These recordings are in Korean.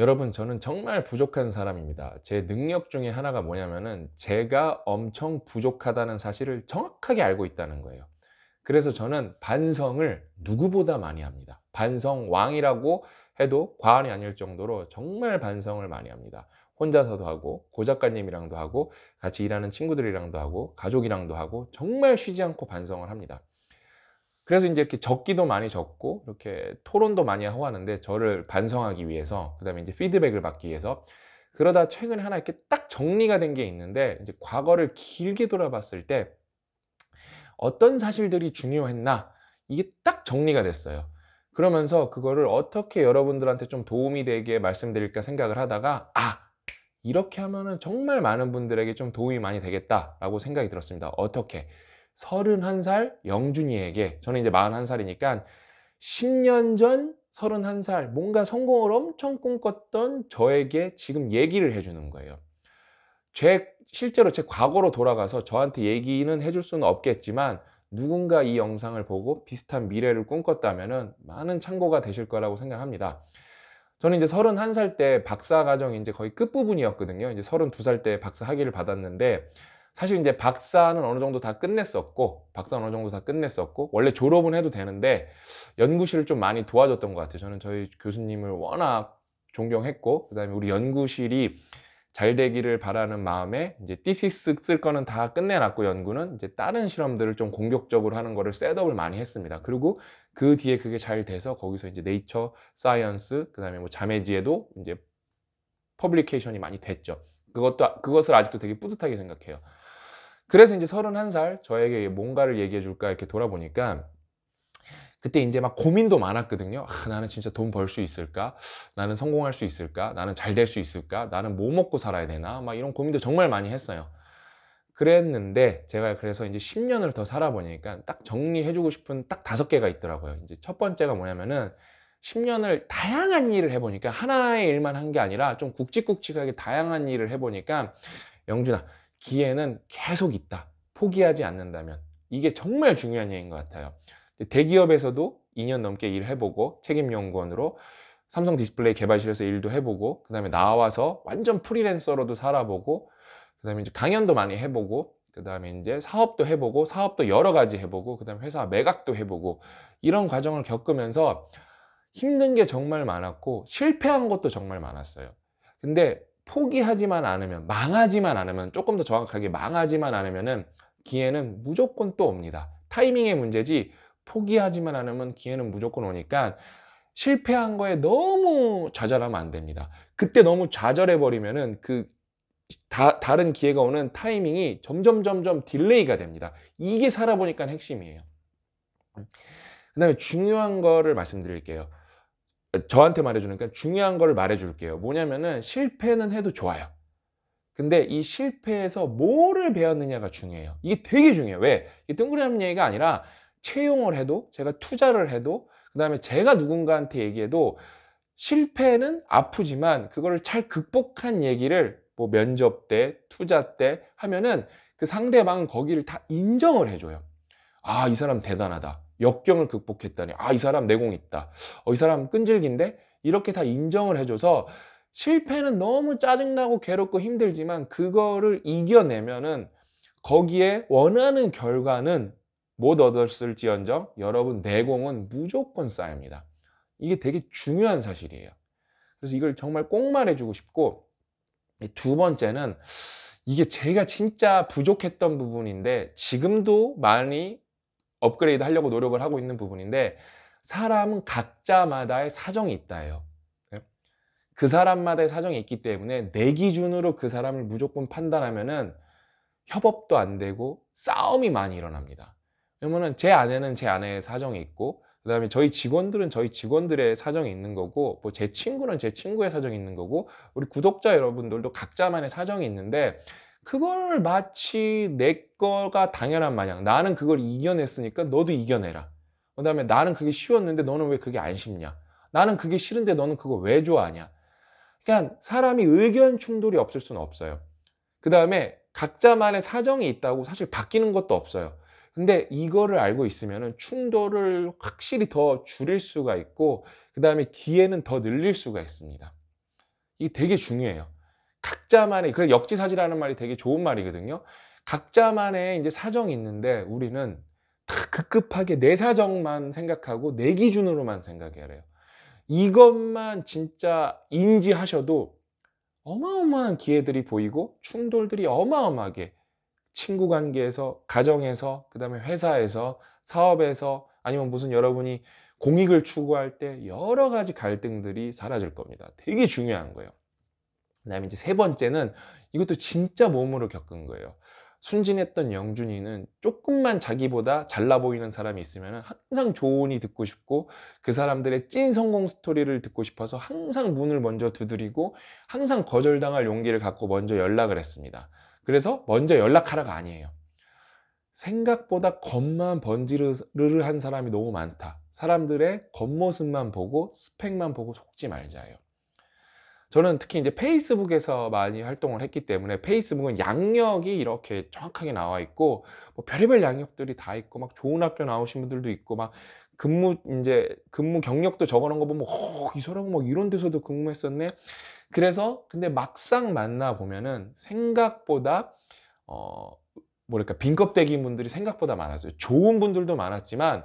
여러분 저는 정말 부족한 사람입니다. 제 능력 중에 하나가 뭐냐면은 제가 엄청 부족하다는 사실을 정확하게 알고 있다는 거예요. 그래서 저는 반성을 누구보다 많이 합니다. 반성 왕이라고 해도 과언이 아닐 정도로 정말 반성을 많이 합니다. 혼자서도 하고 고 작가님이랑도 하고 같이 일하는 친구들이랑도 하고 가족이랑도 하고 정말 쉬지 않고 반성을 합니다. 그래서 이제 이렇게 적기도 많이 적고 이렇게 토론도 많이 하고 하는데 저를 반성하기 위해서 그다음에 이제 피드백을 받기 위해서 그러다 최근에 하나 이렇게 딱 정리가 된 게 있는데 이제 과거를 길게 돌아봤을 때 어떤 사실들이 중요했나 이게 딱 정리가 됐어요. 그러면서 그거를 어떻게 여러분들한테 좀 도움이 되게 말씀드릴까 생각을 하다가 아 이렇게 하면은 정말 많은 분들에게 좀 도움이 많이 되겠다라고 생각이 들었습니다. 어떻게? 3 1살 영준이에게 저는 이제 4 1 살이니까 10년 전3 1살 뭔가 성공을 엄청 꿈꿨던 저에게 지금 얘기를 해주는 거예요. 제 실제로 제 과거로 돌아가서 저한테 얘기는 해줄 수는 없겠지만 누군가 이 영상을 보고 비슷한 미래를 꿈꿨다면 많은 참고가 되실 거라고 생각합니다. 저는 이제 31살 때 박사 과정 이 이제 거의 끝부분이었거든요. 이제 32살 때 박사 학위를 받았는데 사실 이제 박사는 어느 정도 다 끝냈었고 박사 어느 정도 다 끝냈었고 원래 졸업은 해도 되는데 연구실을 좀 많이 도와줬던 것 같아요. 저는 저희 교수님을 워낙 존경했고 그다음에 우리 연구실이 잘 되기를 바라는 마음에 이제 디시스 쓸 거는 다 끝내놨고 연구는 이제 다른 실험들을 좀 공격적으로 하는 거를 셋업을 많이 했습니다. 그리고 그 뒤에 그게 잘 돼서 거기서 이제 네이처 사이언스 그다음에 뭐 자매지에도 이제 퍼블리케이션이 많이 됐죠. 그것도 그것을 아직도 되게 뿌듯하게 생각해요. 그래서 이제 31살 저에게 뭔가를 얘기해 줄까 이렇게 돌아보니까 그때 이제 막 고민도 많았거든요. 아, 나는 진짜 돈 벌 수 있을까? 나는 성공할 수 있을까? 나는 잘 될 수 있을까? 나는 뭐 먹고 살아야 되나? 막 이런 고민도 정말 많이 했어요. 그랬는데 제가 그래서 이제 10년을 더 살아보니까 딱 정리해주고 싶은 딱 다섯 개가 있더라고요. 이제 첫 번째가 뭐냐면은 10년을 다양한 일을 해보니까 하나의 일만 한 게 아니라 좀 굵직굵직하게 다양한 일을 해보니까 영준아 기회는 계속 있다. 포기하지 않는다면. 이게 정말 중요한 얘기인 것 같아요. 대기업에서도 2년 넘게 일해보고 책임연구원으로 삼성 디스플레이 개발실에서 일도 해보고 그 다음에 나와서 완전 프리랜서로도 살아보고 그 다음에 이제 강연도 많이 해보고 그 다음에 이제 사업도 해보고 사업도 여러 가지 해보고 그 다음에 회사 매각도 해보고 이런 과정을 겪으면서 힘든 게 정말 많았고 실패한 것도 정말 많았어요 근데 포기하지만 않으면, 망하지만 않으면, 조금 더 정확하게 망하지만 않으면은 기회는 무조건 또 옵니다. 타이밍의 문제지 포기하지만 않으면 기회는 무조건 오니까 실패한 거에 너무 좌절하면 안 됩니다. 그때 너무 좌절해 버리면은 그 다, 다른 기회가 오는 타이밍이 점점 점점 딜레이가 됩니다. 이게 살아보니까 핵심이에요. 그 다음에 중요한 거를 말씀드릴게요. 저한테 말해주니까 중요한 걸 말해줄게요. 뭐냐면은 실패는 해도 좋아요. 근데 이 실패에서 뭐를 배웠느냐가 중요해요. 이게 되게 중요해요. 왜? 이게 뜬구리 얘기가 아니라 채용을 해도 제가 투자를 해도 그 다음에 제가 누군가한테 얘기해도 실패는 아프지만 그거를 잘 극복한 얘기를 뭐 면접 때, 투자 때 하면은 그 상대방은 거기를 다 인정을 해줘요. 아, 이 사람 대단하다. 역경을 극복했다니 아 이 사람 내공 있다 어, 이 사람 끈질긴데 이렇게 다 인정을 해줘서 실패는 너무 짜증나고 괴롭고 힘들지만 그거를 이겨내면은 거기에 원하는 결과는 못 얻었을지언정 여러분 내공은 무조건 쌓입니다. 이게 되게 중요한 사실이에요. 그래서 이걸 정말 꼭 말해주고 싶고 두 번째는 이게 제가 진짜 부족했던 부분인데 지금도 많이 업그레이드 하려고 노력을 하고 있는 부분인데 사람은 각자마다의 사정이 있다예요. 예? 그 사람마다의 사정이 있기 때문에 내 기준으로 그 사람을 무조건 판단하면은 협업도 안 되고 싸움이 많이 일어납니다. 그러면은 제 아내는 제 아내의 사정이 있고 그다음에 저희 직원들은 저희 직원들의 사정이 있는 거고 뭐 제 친구는 제 친구의 사정이 있는 거고 우리 구독자 여러분들도 각자만의 사정이 있는데 그걸 마치 내 거가 당연한 마냥 나는 그걸 이겨냈으니까 너도 이겨내라. 그 다음에 나는 그게 쉬웠는데 너는 왜 그게 안 쉽냐? 나는 그게 싫은데 너는 그거 왜 좋아하냐? 그러니까 사람이 의견 충돌이 없을 수는 없어요. 그 다음에 각자만의 사정이 있다고 사실 바뀌는 것도 없어요. 근데 이거를 알고 있으면 충돌을 확실히 더 줄일 수가 있고 그 다음에 기회는 더 늘릴 수가 있습니다. 이게 되게 중요해요. 각자만의 그래 역지사지라는 말이 되게 좋은 말이거든요. 각자만의 이제 사정이 있는데 우리는 다 급급하게 내 사정만 생각하고 내 기준으로만 생각해야 해요. 이것만 진짜 인지하셔도 어마어마한 기회들이 보이고 충돌들이 어마어마하게 친구 관계에서 가정에서 그다음에 회사에서 사업에서 아니면 무슨 여러분이 공익을 추구할 때 여러 가지 갈등들이 사라질 겁니다. 되게 중요한 거예요. 그다음에 이제 세 번째는 이것도 진짜 몸으로 겪은 거예요. 순진했던 영준이는 조금만 자기보다 잘나 보이는 사람이 있으면 항상 조언이 듣고 싶고 그 사람들의 찐 성공 스토리를 듣고 싶어서 항상 문을 먼저 두드리고 항상 거절당할 용기를 갖고 먼저 연락을 했습니다. 그래서 먼저 연락하라가 아니에요. 생각보다 겉만 번지르르한 사람이 너무 많다. 사람들의 겉모습만 보고 스펙만 보고 속지 말자요 저는 특히 이제 페이스북에서 많이 활동을 했기 때문에 페이스북은 양력이 이렇게 정확하게 나와 있고 뭐 별의별 양력들이 다 있고 막 좋은 학교 나오신 분들도 있고 막 근무 이제 근무 경력도 적어놓은 거 보면 어, 이 사람은 막 이런 데서도 근무했었네. 그래서 근데 막상 만나 보면은 생각보다 어 뭐랄까 빈껍데기 분들이 생각보다 많았어요. 좋은 분들도 많았지만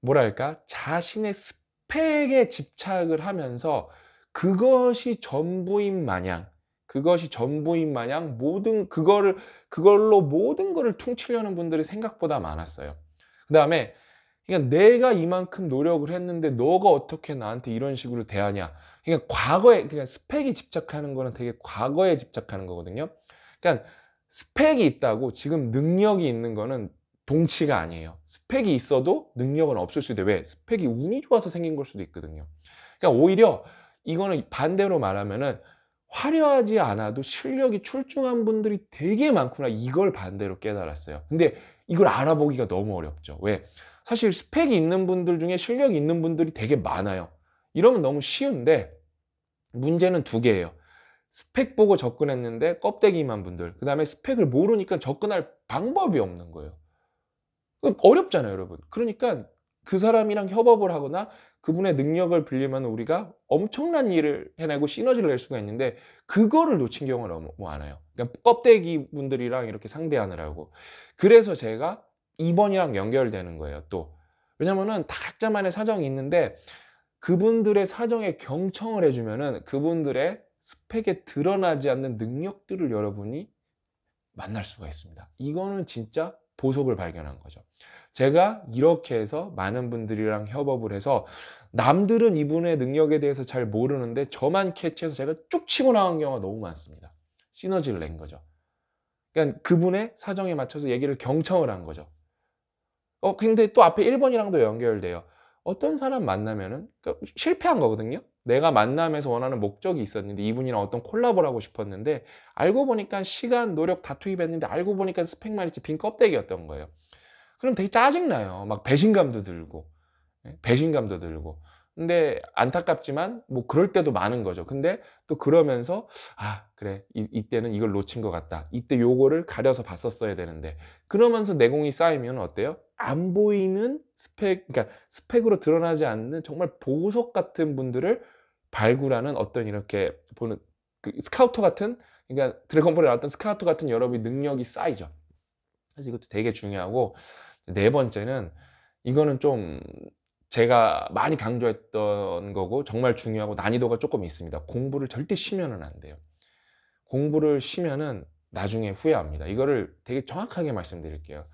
뭐랄까 자신의 스펙에 집착을 하면서 그것이 전부인 마냥 그것이 전부인 마냥 모든 그거를 그걸로 모든 것을 퉁치려는 분들이 생각보다 많았어요. 그다음에 그러니까 내가 이만큼 노력을 했는데 너가 어떻게 나한테 이런 식으로 대하냐. 그러니까 과거에 그냥 그러니까 스펙이 집착하는 거는 되게 과거에 집착하는 거거든요. 그러니까 스펙이 있다고 지금 능력이 있는 거는 동치가 아니에요. 스펙이 있어도 능력은 없을 수도 왜? 스펙이 운이 좋아서 생긴 걸 수도 있거든요. 그러니까 오히려 이거는 반대로 말하면은 화려하지 않아도 실력이 출중한 분들이 되게 많구나. 이걸 반대로 깨달았어요. 근데 이걸 알아보기가 너무 어렵죠. 왜? 사실 스펙이 있는 분들 중에 실력 이 있는 분들이 되게 많아요. 이러면 너무 쉬운데 문제는 두 개예요. 스펙 보고 접근했는데 껍데기만 분들 그 다음에 스펙을 모르니까 접근할 방법이 없는 거예요 어렵잖아요 여러분 그러니까 그 사람이랑 협업을 하거나 그분의 능력을 빌리면 우리가 엄청난 일을 해내고 시너지를 낼 수가 있는데 그거를 놓친 경우는 너무 많아요. 그러니까 껍데기 분들이랑 이렇게 상대하느라고. 그래서 제가 이번이랑 연결되는 거예요. 또 왜냐면은 다 각자만의 사정이 있는데 그분들의 사정에 경청을 해주면은 그분들의 스펙에 드러나지 않는 능력들을 여러분이 만날 수가 있습니다. 이거는 진짜 보석을 발견한 거죠. 제가 이렇게 해서 많은 분들이랑 협업을 해서 남들은 이분의 능력에 대해서 잘 모르는데 저만 캐치해서 제가 쭉 치고 나온 경우가 너무 많습니다. 시너지를 낸 거죠. 그러니까 그분의 사정에 맞춰서 얘기를 경청을 한 거죠. 어, 근데 또 앞에 1번이랑도 연결돼요. 어떤 사람 만나면은 그러니까 실패한 거거든요. 내가 만남에서 원하는 목적이 있었는데 이분이랑 어떤 콜라보를 하고 싶었는데 알고 보니까 시간, 노력 다 투입했는데 알고 보니까 스펙만 있지 빈 껍데기였던 거예요. 그럼 되게 짜증나요. 막 배신감도 들고 예, 배신감도 들고 근데 안타깝지만 뭐 그럴 때도 많은 거죠. 근데 또 그러면서 아 그래 이, 때는 이걸 놓친 것 같다. 이때 요거를 가려서 봤었어야 되는데 그러면서 내공이 쌓이면 어때요? 안 보이는 스펙, 그러니까 스펙으로 드러나지 않는 정말 보석 같은 분들을 발굴하는 어떤 이렇게 보는 그 스카우터 같은, 그러니까 드래곤볼에 나왔던 스카우터 같은 여러분의 능력이 쌓이죠. 그래서 이것도 되게 중요하고 네 번째는 이거는 좀 제가 많이 강조했던 거고 정말 중요하고 난이도가 조금 있습니다. 공부를 절대 쉬면은 안 돼요. 공부를 쉬면은 나중에 후회합니다. 이거를 되게 정확하게 말씀드릴게요.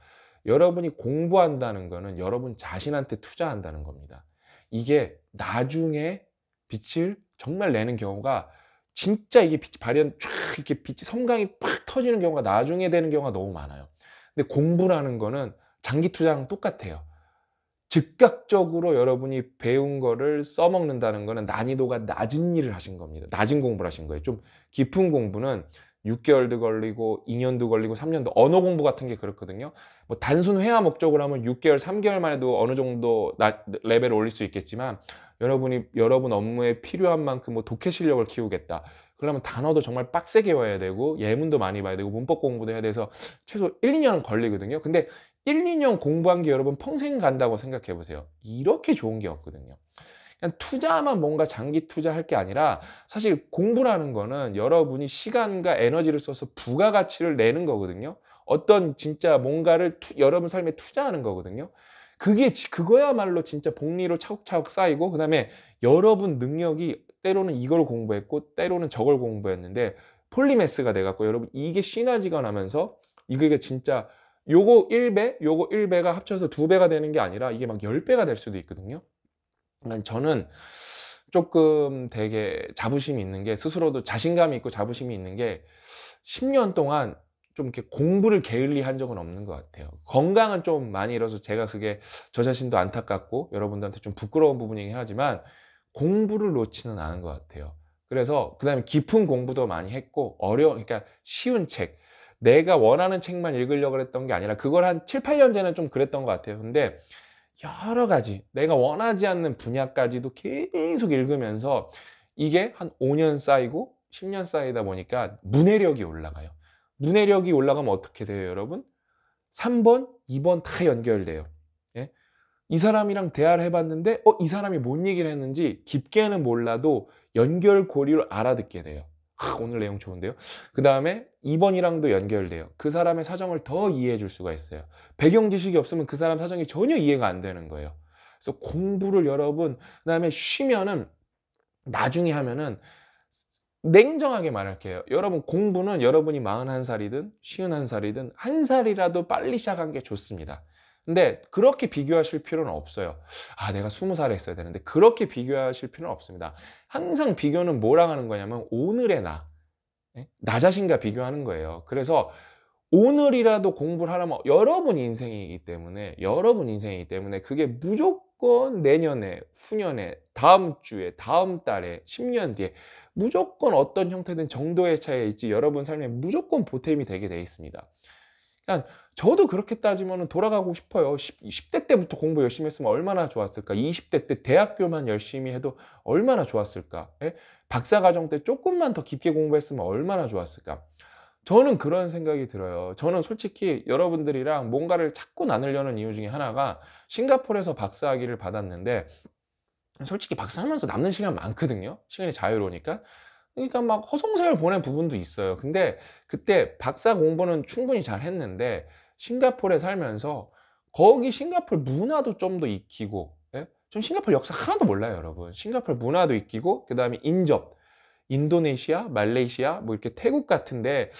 여러분이 공부한다는 거는 여러분 자신한테 투자한다는 겁니다. 이게 나중에 빛을 정말 내는 경우가 진짜 이게 빛이 발현 쫙 이렇게 빛이 성광이 팍 터지는 경우가 나중에 되는 경우가 너무 많아요. 근데 공부라는 거는 장기 투자랑 똑같아요. 즉각적으로 여러분이 배운 거를 써먹는다는 거는 난이도가 낮은 일을 하신 겁니다. 낮은 공부를 하신 거예요. 좀 깊은 공부는 6개월도 걸리고 2년도 걸리고 3년도 언어 공부 같은 게 그렇거든요. 뭐 단순 회화 목적으로 하면 6개월, 3개월만 해도 어느 정도 나, 레벨을 올릴 수 있겠지만 여러분이 여러분 업무에 필요한 만큼 뭐 독해 실력을 키우겠다. 그러면 단어도 정말 빡세게 외워야 되고 예문도 많이 봐야 되고 문법 공부도 해야 돼서 최소 1, 2년은 걸리거든요. 근데 1, 2년 공부한 게 여러분 평생 간다고 생각해 보세요. 이렇게 좋은 게 없거든요. 투자만 뭔가 장기 투자할 게 아니라 사실 공부라는 거는 여러분이 시간과 에너지를 써서 부가가치를 내는 거거든요. 어떤 진짜 뭔가를 투, 여러분 삶에 투자하는 거거든요. 그게 그거야말로 진짜 복리로 차곡차곡 쌓이고 그다음에 여러분 능력이 때로는 이걸 공부했고 때로는 저걸 공부했는데 폴리메스가 돼 갖고 여러분 이게 시너지가 나면서 이게 진짜 요거 1배, 요거 1배가 합쳐서 2배가 되는 게 아니라 이게 막 10배가 될 수도 있거든요. 그러니까 저는 조금 되게 자부심이 있는 게 스스로도 자신감이 있고 자부심이 있는 게 10년 동안 좀 이렇게 공부를 게을리 한 적은 없는 것 같아요. 건강은 좀 많이 잃어서 제가 그게 저 자신도 안타깝고 여러분들한테 좀 부끄러운 부분이긴 하지만 공부를 놓지는 않은 것 같아요. 그래서 그다음에 깊은 공부도 많이 했고 어려운 그러니까 쉬운 책 내가 원하는 책만 읽으려고 했던 게 아니라 그걸 한 7, 8년 전에는 좀 그랬던 것 같아요. 근데 여러 가지 내가 원하지 않는 분야까지도 계속 읽으면서 이게 한 5년 쌓이고 10년 쌓이다 보니까 문해력이 올라가요. 문해력이 올라가면 어떻게 돼요, 여러분? 3번, 2번 다 연결돼요. 예? 이 사람이랑 대화를 해봤는데, 어, 이 사람이 뭔 얘기를 했는지 깊게는 몰라도 연결고리를 알아듣게 돼요. 하, 오늘 내용 좋은데요. 그 다음에 2번이랑도 연결돼요. 그 사람의 사정을 더 이해해 줄 수가 있어요. 배경 지식이 없으면 그 사람 사정이 전혀 이해가 안 되는 거예요. 그래서 공부를 여러분, 그 다음에 쉬면은 나중에 하면은 냉정하게 말할게요. 여러분 공부는 여러분이 41살이든 51살이든 한 살이라도 빨리 시작한 게 좋습니다. 근데 그렇게 비교하실 필요는 없어요. 아, 내가 20살에 했어야 되는데 그렇게 비교하실 필요는 없습니다. 항상 비교는 뭐랑 하는 거냐면 오늘의 나, 예? 나 자신과 비교하는 거예요. 그래서 오늘이라도 공부를 하려면 여러분 인생이기 때문에 여러분 인생이기 때문에 그게 무조건 내년에, 후년에, 다음 주에, 다음 달에, 10년 뒤에 무조건 어떤 형태든 정도의 차이에 있지 여러분 삶에 무조건 보탬이 되게 돼 있습니다. 그러 그러니까 저도 그렇게 따지면 돌아가고 싶어요. 10, 대 때부터 공부 열심히 했으면 얼마나 좋았을까. 20대 때 대학교만 열심히 해도 얼마나 좋았을까. 예? 박사과정 때 조금만 더 깊게 공부했으면 얼마나 좋았을까. 저는 그런 생각이 들어요. 저는 솔직히 여러분들이랑 뭔가를 자꾸 나누려는 이유 중에 하나가 싱가포르에서 박사학위를 받았는데 솔직히 박사하면서 남는 시간 많거든요. 시간이 자유로우니까. 그러니까 막 허송세월 보낸 부분도 있어요. 근데 그때 박사 공부는 충분히 잘 했는데 싱가포르에 살면서 거기 싱가포르 문화도 좀 더 익히고 예? 전 싱가포르 역사 하나도 몰라요, 여러분. 싱가포르 문화도 익히고 그다음에 인접 인도네시아, 말레이시아, 뭐 이렇게 태국 같은데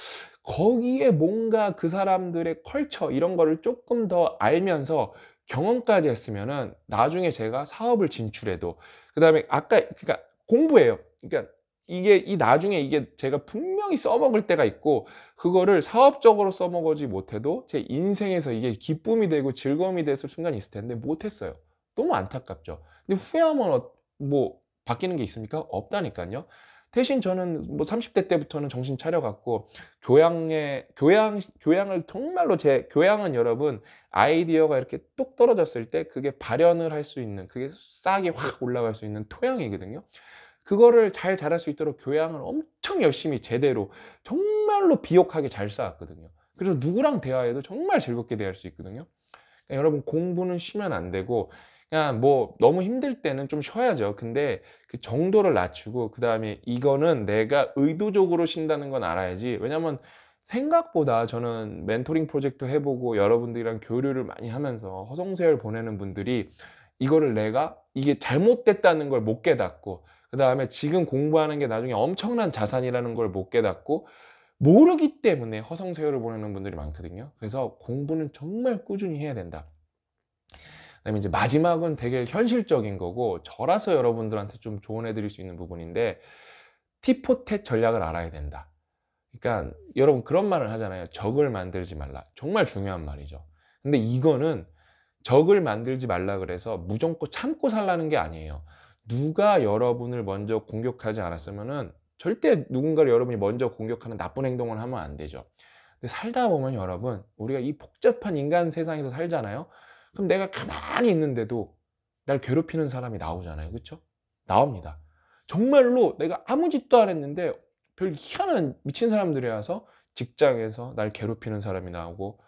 거기에 뭔가 그 사람들의 컬처 이런 거를 조금 더 알면서 경험까지 했으면은 나중에 제가 사업을 진출해도 그다음에 아까 그러니까 공부해요 그러니까 이게 이 나중에 이게 제가 분명히 써먹을 때가 있고 그거를 사업적으로 써먹지 못해도 제 인생에서 이게 기쁨이 되고 즐거움이 됐을 순간이 있을 텐데 못했어요. 너무 안타깝죠. 근데 후회하면 어, 뭐 바뀌는 게 있습니까? 없다니까요. 대신 저는 뭐 30대 때부터는 정신 차려갖고 교양에 교양 교양을 정말로 제 교양은 여러분 아이디어가 이렇게 똑 떨어졌을 때 그게 발현을 할 수 있는 그게 싹이 확 올라갈 수 있는 토양이거든요. 그거를 잘 자랄 수 있도록 교양을 엄청 열심히 제대로 정말로 비옥하게 잘 쌓았거든요. 그래서 누구랑 대화해도 정말 즐겁게 대할 수 있거든요. 그러니까 여러분 공부는 쉬면 안 되고 그냥 뭐 너무 힘들 때는 좀 쉬어야죠. 근데 그 정도를 낮추고 그 다음에 이거는 내가 의도적으로 쉰다는 건 알아야지. 왜냐면 생각보다 저는 멘토링 프로젝트 해보고 여러분들이랑 교류를 많이 하면서 허송세월 보내는 분들이 이거를 내가 이게 잘못됐다는 걸 못 깨닫고 그 다음에 지금 공부하는 게 나중에 엄청난 자산이라는 걸 못 깨닫고 모르기 때문에 허성세월을 보내는 분들이 많거든요. 그래서 공부는 정말 꾸준히 해야 된다. 그다음에 이제 마지막은 되게 현실적인 거고 저라서 여러분들한테 좀 조언해 드릴 수 있는 부분인데 티포텍 전략을 알아야 된다. 그러니까 여러분 그런 말을 하잖아요. 적을 만들지 말라. 정말 중요한 말이죠. 근데 이거는 적을 만들지 말라 그래서 무조건 참고 살라는 게 아니에요. 누가 여러분을 먼저 공격하지 않았으면 절대 누군가를 여러분이 먼저 공격하는 나쁜 행동을 하면 안 되죠. 근데 살다 보면 여러분 우리가 이 복잡한 인간 세상에서 살잖아요. 그럼 내가 가만히 있는데도 날 괴롭히는 사람이 나오잖아요. 그렇죠? 나옵니다. 정말로 내가 아무 짓도 안 했는데 별 희한한 미친 사람들이 와서 직장에서 날 괴롭히는 사람이 나오고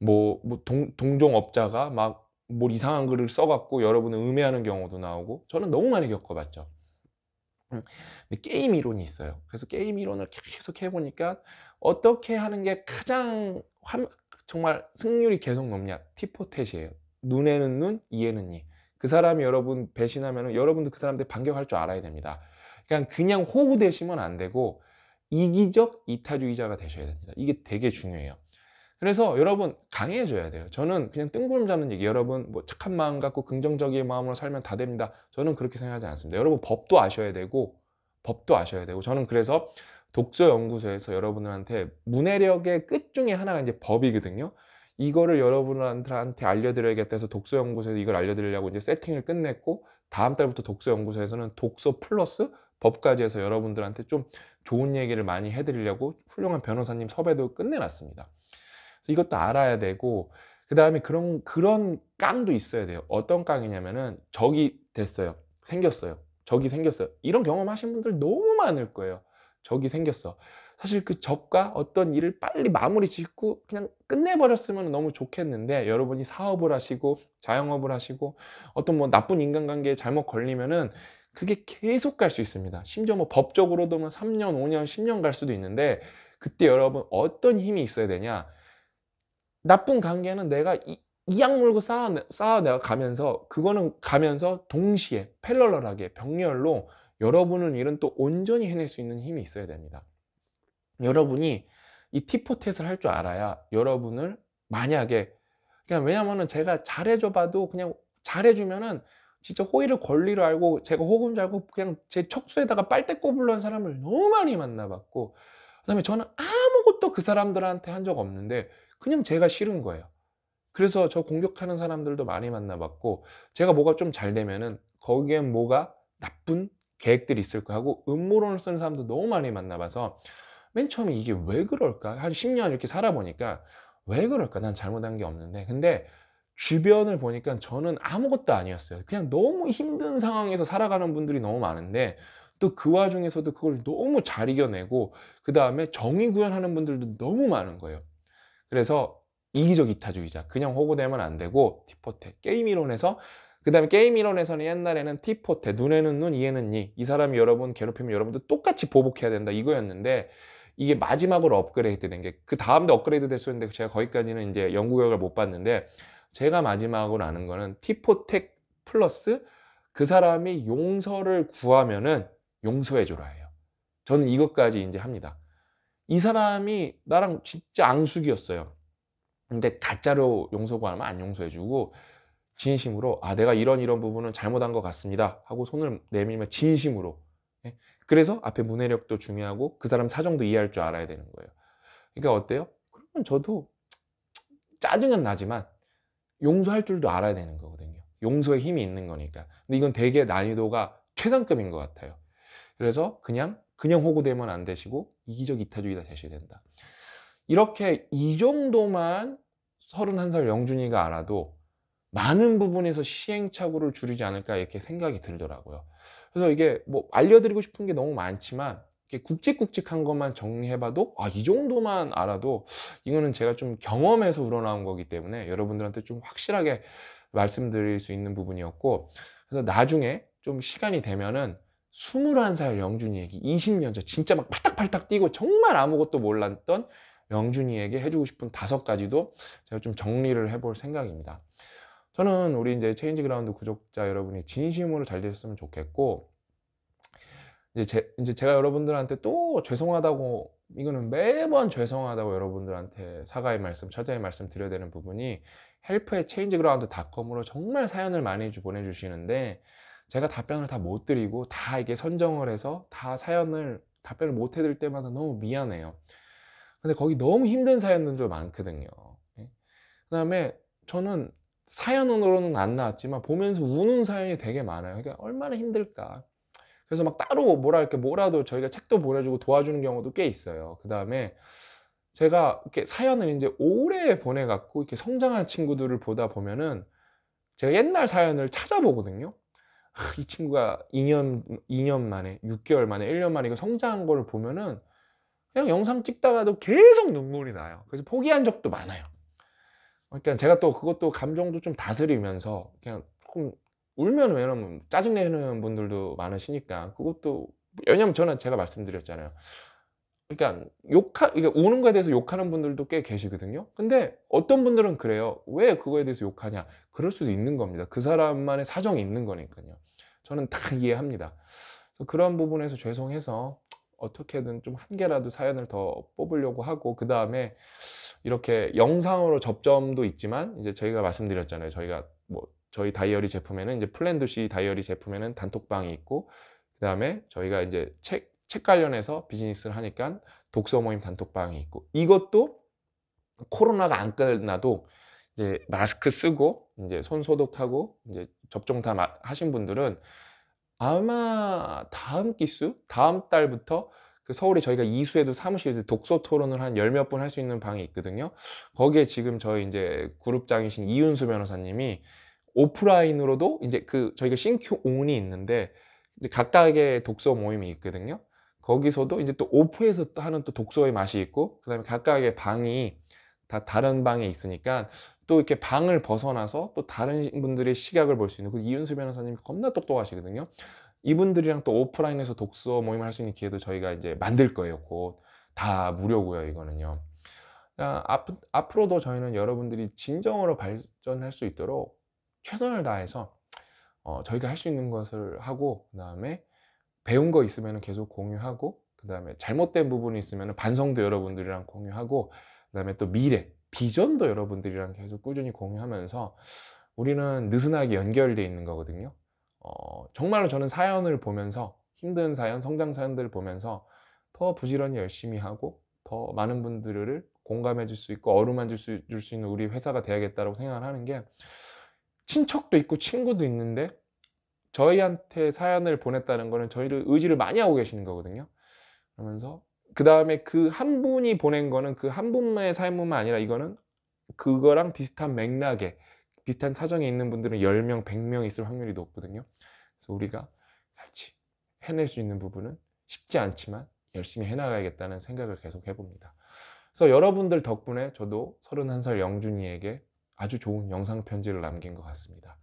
뭐, 뭐 동, 동종업자가 막뭘 이상한 글을 써갖고 여러분을 음해하는 경우도 나오고 저는 너무 많이 겪어봤죠. 음. 근데 게임 이론이 있어요. 그래서 게임 이론을 계속 해보니까 어떻게 하는 게 가장 환, 정말 승률이 계속 높냐? 티포텟이에요. 눈에는 눈, 이에는 이. 그 사람이 여러분 배신하면 여러분도 그 사람한테 반격할 줄 알아야 됩니다. 그냥 그냥 호구 되시면 안 되고 이기적 이타주의자가 되셔야 됩니다. 이게 되게 중요해요. 그래서 여러분 강해져야 돼요. 저는 그냥 뜬구름 잡는 얘기 여러분 뭐 착한 마음 갖고 긍정적인 마음으로 살면 다 됩니다. 저는 그렇게 생각하지 않습니다. 여러분 법도 아셔야 되고 법도 아셔야 되고 저는 그래서 독서연구소에서 여러분들한테 문해력의 끝 중에 하나가 이제 법이거든요. 이거를 여러분들한테 알려드려야겠다 해서 독서연구소에서 이걸 알려드리려고 이제 세팅을 끝냈고 다음 달부터 독서연구소에서는 독서 플러스 법까지 해서 여러분들한테 좀 좋은 얘기를 많이 해드리려고 훌륭한 변호사님 섭외도 끝내놨습니다. 이것도 알아야 되고 그 다음에 그런 그런 깡도 있어야 돼요. 어떤 깡이냐면은 적이 됐어요. 생겼어요. 적이 생겼어요. 이런 경험하신 분들 너무 많을 거예요. 적이 생겼어. 사실 그 적과 어떤 일을 빨리 마무리 짓고 그냥 끝내버렸으면 너무 좋겠는데 여러분이 사업을 하시고 자영업을 하시고 어떤 뭐 나쁜 인간관계에 잘못 걸리면은 그게 계속 갈 수 있습니다. 심지어 뭐 법적으로도 뭐 3년, 5년, 10년 갈 수도 있는데 그때 여러분 어떤 힘이 있어야 되냐? 나쁜 관계는 내가 이, 약 물고 쌓아, 쌓아내가 가면서 그거는 가면서 동시에 펠럴럴하게 병렬로 여러분은 이런 또 온전히 해낼 수 있는 힘이 있어야 됩니다. 여러분이 이 티포텟을 할 줄 알아야 여러분을 만약에 그냥 왜냐면은 제가 잘해줘 봐도 그냥 잘해주면은 진짜 호의를 권리로 알고 제가 호구인 줄 알고 그냥 제 척수에다가 빨대 꼬불러 한 사람을 너무 많이 만나봤고 그다음에 저는 아무것도 그 사람들한테 한 적 없는데 그냥 제가 싫은 거예요. 그래서 저 공격하는 사람들도 많이 만나봤고 제가 뭐가 좀 잘 되면은 거기에 뭐가 나쁜 계획들이 있을 까하고 음모론을 쓰는 사람도 너무 많이 만나봐서 맨 처음에 이게 왜 그럴까 한 10년 이렇게 살아보니까 왜 그럴까 난 잘못한 게 없는데 근데 주변을 보니까 저는 아무것도 아니었어요 그냥 너무 힘든 상황에서 살아가는 분들이 너무 많은데 또 그 와중에서도 그걸 너무 잘 이겨내고 그 다음에 정의 구현하는 분들도 너무 많은 거예요 그래서 이기적 이타주의자 그냥 호구되면 안 되고 티포테 게임 이론에서 그 다음에 게임 이론에서는 옛날에는 티포테 눈에는 눈 이에는 니 이 사람이 여러분 괴롭히면 여러분도 똑같이 보복해야 된다 이거였는데 이게 마지막으로 업그레이드 된 게 그 다음도 업그레이드 됐었는데 제가 거기까지는 이제 연구격을 못 봤는데 제가 마지막으로 아는 거는 티포텍 플러스 그 사람이 용서를 구하면은 용서해줘라예요. 저는 이것까지 이제 합니다. 이 사람이 나랑 진짜 앙숙이었어요. 근데 가짜로 용서고 하면 안 용서해주고 진심으로 아 내가 이런 이런 부분은 잘못한 것 같습니다 하고 손을 내밀면 진심으로 예? 그래서 앞에 문해력도 중요하고 그 사람 사정도 이해할 줄 알아야 되는 거예요. 그러니까 어때요? 그러면 저도 짜증은 나지만 용서할 줄도 알아야 되는 거거든요. 용서의 힘이 있는 거니까. 근데 이건 되게 난이도가 최상급인 것 같아요. 그래서 그냥 그냥 호구되면 안 되시고 이기적 이타주의다 되셔야 된다. 이렇게 이 정도만 31살 영준이가 알아도 많은 부분에서 시행착오를 줄이지 않을까 이렇게 생각이 들더라고요. 그래서 이게 뭐 알려드리고 싶은 게 너무 많지만 굵직굵직한 것만 정리해봐도 아 이 정도만 알아도 이거는 제가 좀경험해서 우러나온 거기 때문에 여러분들한테 좀 확실하게 말씀드릴 수 있는 부분이었고 그래서 나중에 좀 시간이 되면은 2 1살 영준이에게 20년 전 진짜 막 팔딱팔딱 뛰고 정말 아무것도 몰랐던 영준이에게 해주고 싶은 다섯 가지도 제가 좀 정리를 해볼 생각입니다. 저는 우리 이제 체인지 그라운드 구독자 여러분이 진심으로 잘 되셨으면 좋겠고 이제, 제, 이제 제가 여러분들한테 또 죄송하다고 이거는 매번 죄송하다고 여러분들한테 사과의 말씀, 처자의 말씀 드려야 되는 부분이 헬프의 체인지그라운드닷컴으로 정말 사연을 많이 보내주시는데 제가 답변을 다 못 드리고 다 이게 선정을 해서 다 사연을 답변을 못 해드릴 때마다 너무 미안해요. 근데 거기 너무 힘든 사연들도 많거든요. 예? 그 다음에 저는 사연으로는 안 나왔지만 보면서 우는 사연이 되게 많아요. 그러니까 얼마나 힘들까. 그래서 막 따로 뭐라 할게 뭐라도 저희가 책도 보내주고 도와주는 경우도 꽤 있어요. 그 다음에 제가 이렇게 사연을 이제 오래 보내갖고 이렇게 성장한 친구들을 보다 보면은 제가 옛날 사연을 찾아보거든요. 이 친구가 2년 2년 만에 6개월 만에 1년 만에 이거 성장한 걸 보면은 그냥 영상 찍다가도 계속 눈물이 나요. 그래서 포기한 적도 많아요. 그러니까 제가 또 그것도 감정도 좀 다스리면서 그냥 조금 울면 왜냐면 짜증내는 분들도 많으시니까 그것도 왜냐면 저는 제가 말씀드렸잖아요. 그러니까 욕하 그러니까 우는 거에 대해서 욕하는 분들도 꽤 계시거든요. 근데 어떤 분들은 그래요. 왜 그거에 대해서 욕하냐? 그럴 수도 있는 겁니다. 그 사람만의 사정이 있는 거니까요. 저는 다 이해합니다. 그래서 그런 부분에서 죄송해서 어떻게든 좀 한 개라도 사연을 더 뽑으려고 하고 그 다음에 이렇게 영상으로 접점도 있지만 이제 저희가 말씀드렸잖아요. 저희가 뭐 저희 다이어리 제품에는 이제 플랜 드시 다이어리 제품에는 단톡방이 있고 그 다음에 저희가 이제 책책 관련해서 비즈니스를 하니까 독서 모임 단톡방이 있고 이것도 코로나가 안 끝나도 이제 마스크 쓰고 이제 손 소독하고 이제 접종 다 하신 분들은 아마 다음 기수 다음 달부터 그 서울에 저희가 이수에도 사무실에 서 독서 토론을 한 열몇 분 할 수 있는 방이 있거든요. 거기에 지금 저희 이제 그룹장이신 이윤수 변호사님이 오프라인으로도 이제 그 저희가 싱큐 온이 있는데 이제 각각의 독서 모임이 있거든요. 거기서도 이제 또 오프에서 또 하는 또 독서의 맛이 있고 그다음에 각각의 방이 다 다른 방에 있으니까 또 이렇게 방을 벗어나서 또 다른 분들의 시각을 볼 수 있는 그 이윤수 변호사님이 겁나 똑똑하시거든요. 이분들이랑 또 오프라인에서 독서 모임을 할 수 있는 기회도 저희가 이제 만들 거예요. 곧 다 무료고요. 이거는요. 앞, 앞으로도 저희는 여러분들이 진정으로 발전할 수 있도록 최선을 다해서 어, 저희가 할 수 있는 것을 하고 그 다음에 배운 거 있으면 계속 공유하고 그 다음에 잘못된 부분이 있으면 반성도 여러분들이랑 공유하고 그 다음에 또 미래 비전도 여러분들이랑 계속 꾸준히 공유하면서 우리는 느슨하게 연결되어 있는 거거든요 어, 정말로 저는 사연을 보면서 힘든 사연 성장 사연들을 보면서 더 부지런히 열심히 하고 더 많은 분들을 공감해 줄 수 있고 어루만 질수 줄 수 있는 우리 회사가 돼야겠다고 생각을 하는 게 친척도 있고 친구도 있는데 저희한테 사연을 보냈다는 거는 저희를 의지를 많이 하고 계시는 거거든요. 그러면서 그 다음에 그 한 분이 보낸 거는 그 한 분만의 사연뿐만 아니라 이거는 그거랑 비슷한 맥락에 비슷한 사정이 있는 분들은 10명, 100명 있을 확률이 높거든요. 그래서 우리가 같이 해낼 수 있는 부분은 쉽지 않지만 열심히 해나가야겠다는 생각을 계속 해봅니다. 그래서 여러분들 덕분에 저도 31살 영준이에게 아주 좋은 영상 편지를 남긴 것 같습니다.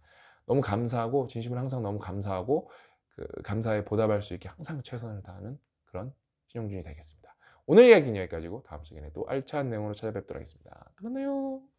너무 감사하고 진심으로 항상 너무 감사하고 그 감사에 보답할 수 있게 항상 최선을 다하는 그런 신용준이 되겠습니다. 오늘 이야기는 여기까지고 다음 시간에 또 알찬 내용으로 찾아뵙도록 하겠습니다. 끝나요.